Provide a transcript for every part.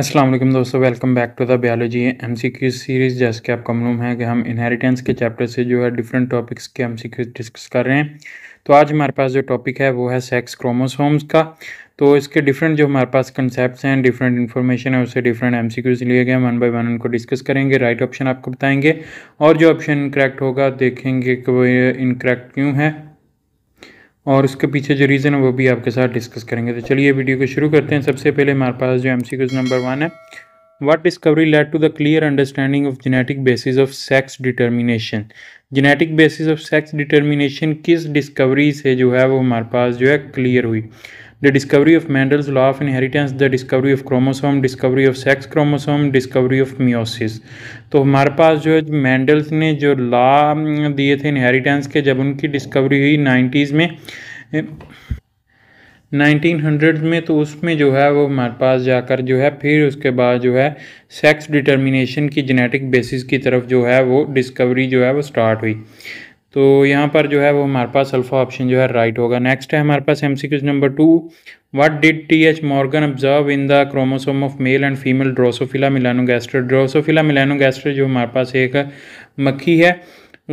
असलम दोस्तों welcome back to the biology M C Q series जैसे कि आपका मालूम है कि हम इनहेरिटेंस के चैप्टर से जो है डिफरेंट टॉपिक्स के एम सी क्यू डिस्कस कर रहे हैं तो आज हमारे पास जो टॉपिक है वो है सेक्स क्रोमोसोम्स का तो इसके डिफरेंट जो हमारे पास कंसेप्ट हैं डिफरेंट इन्फॉर्मेशन है उससे डिफरेंट एम सी क्यूज लिए गए वन बाई वन उनको डिस्कस करेंगे राइट ऑप्शन आपको बताएंगे और जो ऑप्शन करेक्ट होगा देखेंगे कि वो इनकरेक्ट क्यों है और उसके पीछे जो रीज़न है वो भी आपके साथ डिस्कस करेंगे तो चलिए वीडियो को शुरू करते हैं सबसे पहले हमारे पास जो एम सी नंबर वन है what discovery led to the clear understanding of genetic basis of sex determination genetic basis of sex determination किस डिस्कवरी से जो है वो हमारे पास जो है क्लियर हुई the discovery of Mendel's law of inheritance, the discovery of chromosome, discovery of sex chromosome, discovery of meiosis. तो हमारे पास जो है मैंडल्स ने जो लॉ दिए थे इनहेरिटेंस के जब उनकी डिस्कवरी हुई नाइन्टीज़ में 1900 में तो उसमें जो है वो हमारे पास जाकर जो है फिर उसके बाद जो है सेक्स डिटर्मिनेशन की जेनेटिक बेसिस की तरफ जो है वो डिस्कवरी जो है वो स्टार्ट हुई तो यहाँ पर जो है वो हमारे पास अल्फ़ा ऑप्शन जो है राइट होगा नेक्स्ट है हमारे पास M C Qs number two what did T H Morgan observe in the chromosome of male and female drosophila melanogaster drosophila melanogaster जो हमारे पास एक मक्खी है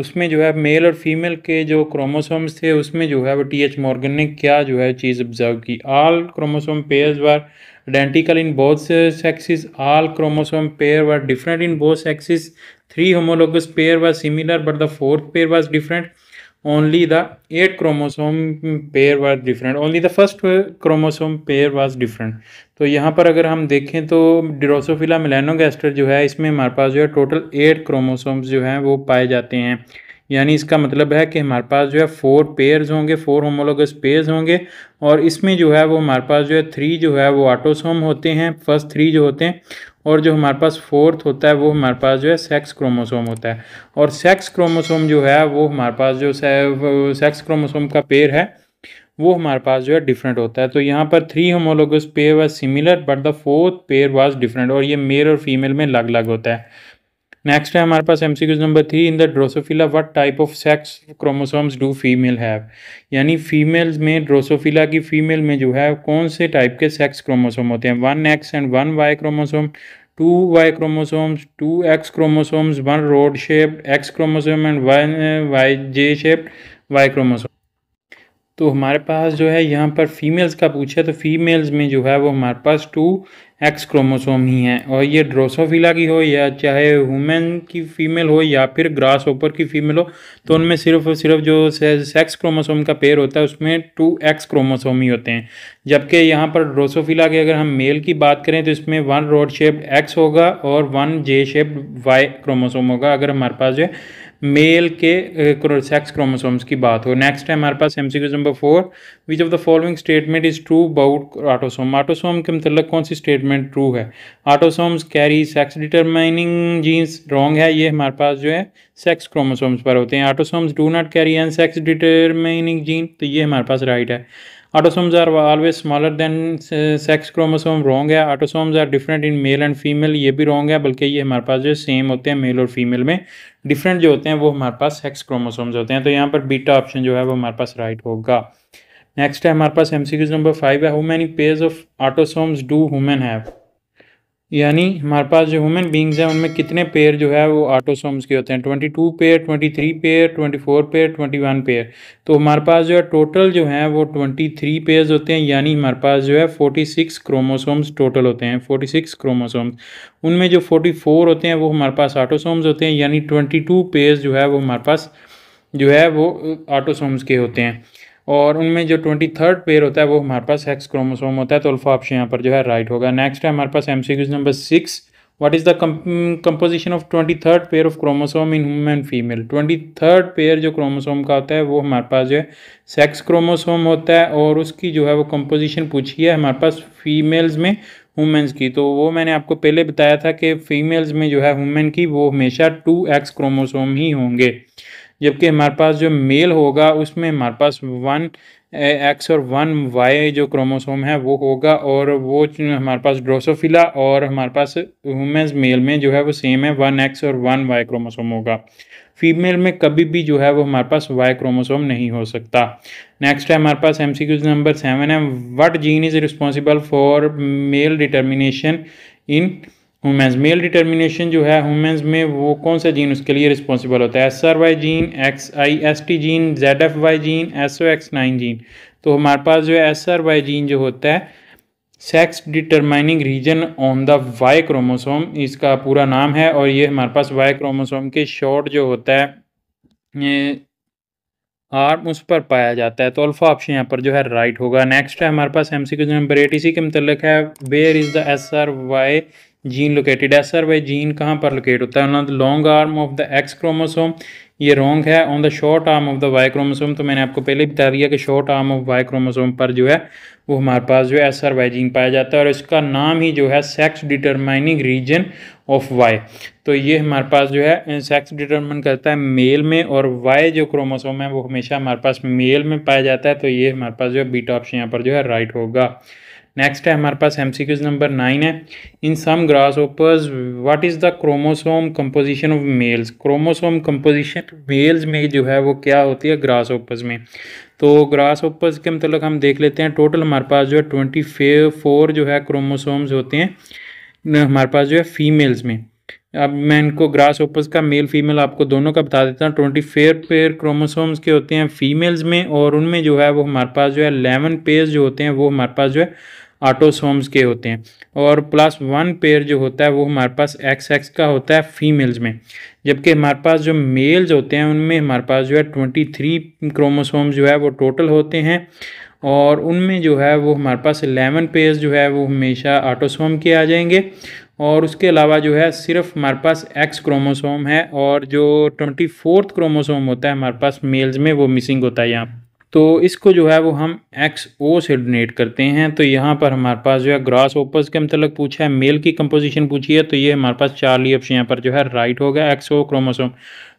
उसमें जो है मेल और फीमेल के जो क्रोमोसोम्स थे उसमें जो है वो टी एच मॉर्गन ने क्या जो है चीज़ ऑब्जर्व की all chromosome pairs were identical in both sexes all chromosome pair were different in both sexes three homologous pair was similar but the fourth pair was different only the eight chromosome pair was different only the first chromosome pair was different तो यहाँ पर अगर हम देखें तो Drosophila मिलानोगेस्टर जो है इसमें हमारे पास जो है टोटल एट क्रोमोसोम्स जो हैं वो पाए जाते हैं यानी इसका मतलब है कि हमारे पास जो है फोर पेयर्स होंगे फोर होमोलोगस पेयर्स होंगे और इसमें जो है वो हमारे पास जो है थ्री जो है वो ऑटोसोम होते हैं फर्स्ट थ्री जो होते हैं और जो हमारे पास फोर्थ होता है वो हमारे पास जो है सेक्स क्रोमोसोम होता है और सेक्स क्रोमोसोम जो है वो हमारे पास जो सेक्स क्रोमोसोम का पेयर है वो हमारे पास जो है डिफरेंट होता है तो यहाँ पर three homologous pair was similar but the fourth pair was different और ये मेल और फीमेल में अलग अलग होता है नेक्स्ट है हमारे पास M number three in the drosophila what type of sex chromosomes do female have यानी फीमेल्स में ड्रोसोफिला की फीमेल में जो है कौन से टाइप के सेक्स क्रोमोसोम होते हैं one X and one Y chromosome two Y chromosomes two X chromosomes one rod shape X chromosome and one Y J shape Y chromosome तो हमारे पास जो है यहाँ पर फीमेल्स का पूछा तो फीमेल्स में जो है वो हमारे पास टू एक्स क्रोमोसोम ही हैं और ये ड्रोसोफिला की हो या चाहे वुमेन की फीमेल हो या फिर ग्रास ओपर की फीमेल हो तो उनमें सिर्फ और सिर्फ जो सेक्स क्रोमोसोम का पेयर होता है उसमें टू एक्स क्रोमोसोम ही होते हैं जबकि यहाँ पर ड्रोसोफिला के अगर हम मेल की बात करें तो इसमें वन रोड शेप एक्स होगा और one J shape Y chromosome होगा अगर हमारे पास जो है मेल के सेक्स क्रोमोसोम्स की बात हो नेक्स्ट है हमारे पास M number four which of the following statement is true about autosome autosome के मतलब कौन सी स्टेटमेंट ट्रू है autosomes carry sex determining genes wrong है ये हमारे पास जो है सेक्स क्रोमोसोम्स पर होते हैं autosomes do not carry an sex determining gene तो ये हमारे पास राइट है Autosomes are always smaller than sex chromosome wrong है autosomes are different in male and female ये भी wrong है बल्कि ये हमारे पास जो सेम होते हैं male और female में different जो होते हैं वो हमारे पास sex chromosomes होते हैं तो यहाँ पर beta option जो है वो हमारे पास right होगा नेक्स्ट है हमारे पास M C Qs number five है how many pairs of autosomes do human have यानी हमारे पास जो ह्यूमन बींग्स हैं उनमें कितने पेयर जो है वो ऑटोसोम्स के होते हैं twenty two pair twenty three pair twenty four pair twenty one pair तो हमारे पास जो है टोटल जो है वो ट्वेंटी थ्री पेयर्स होते हैं यानी हमारे पास जो है फोर्टी सिक्स क्रोमोसोम्स टोटल होते हैं फोर्टी सिक्स क्रोमोसोम्स उनमें जो फोर्टी फोर होते हैं वो हमारे पास ऑटोसोम्स होते हैं यानी ट्वेंटी टू पेयर्स जो है वो हमारे पास जो है वो ऑटोसोम्स के होते हैं और उनमें जो ट्वेंटी थर्ड पेयर होता है वो हमारे पास एक्स क्रोमोसोम होता है तो अल्फा ऑप्शन यहाँ पर जो है राइट होगा नेक्स्ट है हमारे पास M number six what is the composition of twenty third pair of chromosome in human female twenty third pair जो क्रोमोसोम का होता है वो हमारे पास जो है सेक्स क्रोमोसोम होता है और उसकी जो है वो कंपोजिशन पूछी है हमारे पास फीमेल्स में हुमेंस की तो वो मैंने आपको पहले बताया था कि फीमेल्स में जो है वुमेन की वो हमेशा टू एक्स क्रोमोसोम ही होंगे जबकि हमारे पास जो मेल होगा उसमें हमारे पास वन एक्स और वन वाई जो क्रोमोसोम है वो होगा और वो हमारे पास ड्रोसोफिला और हमारे पास वुमेंस मेल में जो है वो सेम है वन एक्स और वन वाई क्रोमोसोम होगा फीमेल में कभी भी जो है वो हमारे पास वाई क्रोमोसोम नहीं हो सकता नेक्स्ट है हमारे पास एम नंबर सेवन है what gene is responsible for male determination in humans male determination जो है हुमेंस में वो कौन सा जीन उसके लिए रिस्पॉन्सिबल होता है S R Y gene X I S T gene Z F Y gene S O X nine gene तो हमारे पास जो है एस आर वाई जीन जो होता है sex determining region on the Y chromosome इसका पूरा नाम है और ये हमारे पास वाई क्रोमोसोम के शॉर्ट जो होता है आर्म उस पर पाया जाता है तो अल्फा ऑप्शन यहाँ पर जो है राइट होगा नेक्स्ट है हमारे पास M C question number eight इसी के मतलब है where is the S R Y gene located है सर भाई जीन कहाँ पर लोकेट होता है on the long arm of the X chromosome ये रॉन्ग है on the short arm of the Y chromosome तो मैंने आपको पहले बता दिया कि short arm of Y chromosome पर जो है वो हमारे पास जो है एस आर वाई जीन पाया जाता है और इसका नाम ही जो है sex determining region of Y तो ये हमारे पास जो है सेक्स डिटरमाइन करता है मेल में और वाई जो क्रोमोसोम है वो हमेशा हमारे पास मेल में पाया जाता है तो ये हमारे पास जो है बीटा ऑप्शन यहाँ पर जो है राइट होगा नेक्स्ट है हमारे पास एम नंबर नाइन है in some grasshoppers what is the chromosome composition of males chromosome composition males में जो है वो क्या होती है ग्रास ओपर्स में तो ग्रास ओपर्स के मतलब हम देख लेते हैं टोटल हमारे पास जो है ट्वेंटी फोर जो है क्रोमोसोम्स होते हैं हमारे पास जो है फीमेल्स में अब मैं इनको ग्रास ओपर्स का मेल फीमेल आपको दोनों का बता देता हूँ ट्वेंटी फेयर पेयर क्रोमोसोम्स के होते हैं फीमेल्स में और उनमें जो है वो हमारे पास जो है एलेवन पेयर्स जो होते हैं वो हमारे पास जो है ऑटोसोम्स के होते हैं और प्लस वन पेयर जो होता है वो हमारे पास एक्स एक्स का होता है फीमेल्स में जबकि हमारे पास जो मेल्स होते हैं उनमें हमारे पास जो है ट्वेंटी थ्री क्रोमोसोम जो है वो टोटल होते हैं और उनमें जो है वो हमारे पास एलेवन पेयर्स जो है वो हमेशा ऑटोसोम के आ जाएंगे और उसके अलावा जो है सिर्फ हमारे पास एक्स क्रोमोसोम है और जो ट्वेंटी फोर्थ क्रोमोसोम होता है हमारे पास मेल्स में वो मिसिंग होता है यहाँ तो इसको जो है वो हम एक्स ओ से डोनेट करते हैं तो यहाँ पर हमारे पास जो है ग्रास ओपस के मतलब पूछा है मेल की कंपोजिशन पूछी है तो ये हमारे पास चार ली ऑप्शन यहाँ पर जो है राइट होगा X O chromosome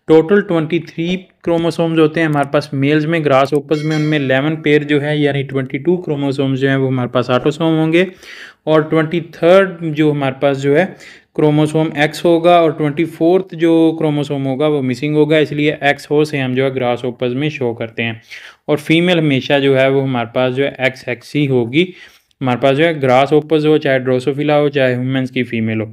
total twenty three chromosomes होते हैं हमारे पास मेल्स में ग्रास ओपस में उनमें एलेवन पेयर जो है यानी ट्वेंटी टू क्रोमोसोम्स जो हैं वो हमारे पास आटोसोम होंगे और ट्वेंटी थर्ड जो हमारे पास जो है क्रोमोसोम एक्स होगा और ट्वेंटी फोर्थ जो क्रोमोसोम होगा वो मिसिंग होगा इसलिए एक्स हो से हम जो है ग्रास ओपज में शो करते हैं और फीमेल हमेशा जो है वो हमारे पास जो है एक्स एक्स ही होगी हमारे पास जो है ग्रास ओपज हो चाहे ड्रोसोफिला हो चाहे ह्यूमन्स की फीमेल हो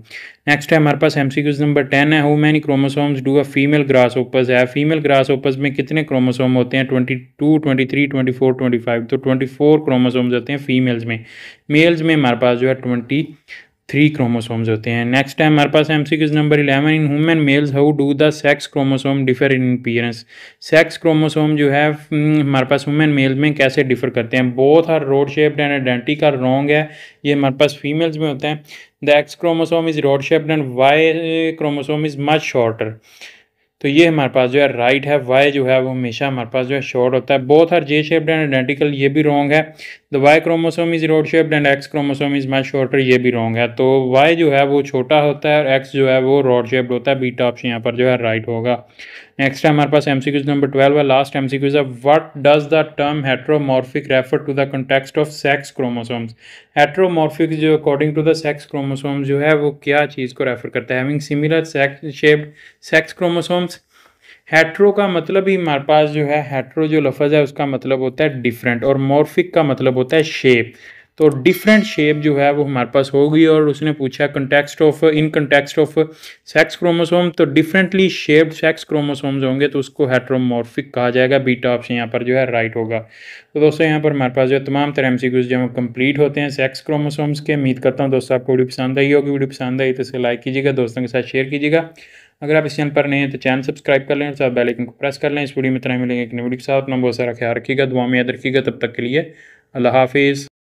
नेक्स्ट है हमारे पास एम नंबर टेन है how many chromosomes do a female grasshoppers है फीमेल ग्रास ओपस में कितने क्रोमोसोम होते हैं twenty two twenty three twenty four twenty five तो ट्वेंटी फोर क्रोमोसोम्स होते हैं फीमेल्स में मेल्स में हमारे पास जो है ट्वेंटी थ्री क्रोमोसोम्स होते हैं नेक्स्ट टाइम हमारे पास M C Qs number eleven in human males how do the sex chromosome differ in appearance sex chromosome जो है हम्म, हमारे पास हुमेन मेल में कैसे डिफर करते हैं both are rod shaped and identical wrong है ये हमारे पास फीमेल्स में होते हैं the X chromosome is rod shaped and Y chromosome is much shorter तो ये हमारे पास जो है राइट है वाई जो है वो हमेशा हमारे पास जो है शॉर्ट होता है both are J shaped and identical ये भी रॉन्ग है the Y chromosome is rod shaped and X chromosome is much shorter ये भी रॉन्ग है तो वाई जो है वो छोटा होता है और एक्स जो है वो रोड शेप्ड होता है बीटा ऑप्शन यहाँ पर जो है राइट होगा नेक्स्ट है हमारे पास एम नंबर ट्वेल्व है लास्ट एम है what does the term heteromorphic refer to the context of sex chromosomes heteromorphic जो according to the sex chromosome जो है वो क्या चीज़ को रेफर करता है having similar sex shaped sex chromosomes hetero का मतलब ही हमारे पास जो है हेट्रो जो लफज है उसका मतलब होता है डिफरेंट और मॉर्फिक का मतलब होता है शेप तो डिफरेंट शेप जो है वो हमारे पास होगी और उसने पूछा context of in context of sex chromosome तो डिफरेंटली शेप्ड सेक्स क्रोमोसोम्स होंगे तो उसको हेट्रोमोर्फिक कहा जाएगा बीटा ऑप्शन यहाँ पर जो है राइट होगा तो दोस्तों यहाँ पर हमारे पास जो है तमाम तरह एम जो है कंप्लीट होते हैं सेक्स क्रोमोसोम्स के उम्मीद करता हूँ दोस्तों आपको वीडियो पसंद आई होगी वीडियो पसंद आई तो इसे लाइक कीजिएगा दोस्तों के साथ शेयर कीजिएगा अगर आप इस चैनल पर नए हैं तो चैनल सब्सक्राइब कर लें और साथ बेल आइकन को प्रेस कर लें इस वीडियो में इतना मिलेंगे एक वीडियो के साथ अपना बहुत सारा ख्याल रखिएगा दुआ में याद रखिएगा तब तक के लिए अल्लाह हाफिज़